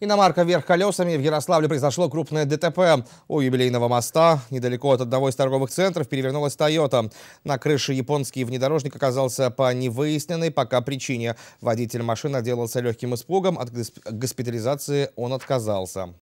Иномарка вверх колесами. В Ярославле произошло крупное ДТП. У юбилейного моста, недалеко от одного из торговых центров, перевернулась Тойота. На крыше японский внедорожник оказался по невыясненной пока причине. Водитель машины отделался легким испугом. От госпитализации он отказался.